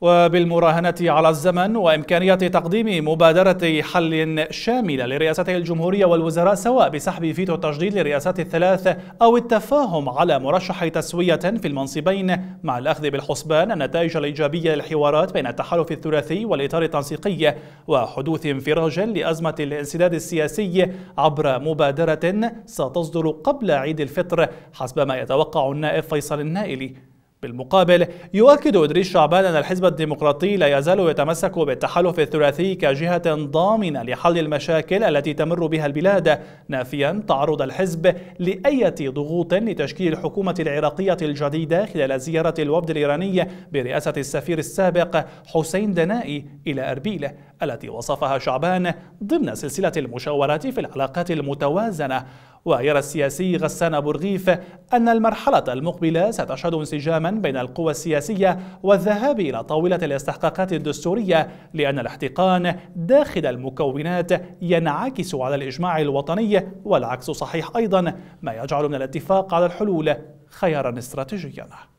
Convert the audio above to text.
وبالمراهنة على الزمن وإمكانية تقديم مبادرة حل شاملة لرئاسته الجمهورية والوزراء سواء بسحب فيتو التجديد لرئاسات الثلاث أو التفاهم على مرشح تسوية في المنصبين مع الأخذ بالحسبان النتائج الإيجابية للحوارات بين التحالف الثلاثي والإطار التنسيقي وحدوث انفراج لأزمة الانسداد السياسي عبر مبادرة ستصدر قبل عيد الفطر حسب ما يتوقع النائب فيصل النائلي بالمقابل يؤكد إدريس شعبان أن الحزب الديمقراطي لا يزال يتمسك بالتحالف الثلاثي كجهة ضامنة لحل المشاكل التي تمر بها البلاد نافيا تعرض الحزب لأية ضغوط لتشكيل الحكومة العراقية الجديدة خلال زيارة الوفد الإيراني برئاسة السفير السابق حسين دنائي إلى أربيل التي وصفها شعبان ضمن سلسلة المشاورات في العلاقات المتوازنة ويرى السياسي غسان بورغيف أن المرحلة المقبلة ستشهد انسجاما بين القوى السياسية والذهاب إلى طاولة الاستحقاقات الدستورية لأن الاحتقان داخل المكونات ينعكس على الإجماع الوطني والعكس صحيح أيضا ما يجعل من الاتفاق على الحلول خيارا استراتيجيا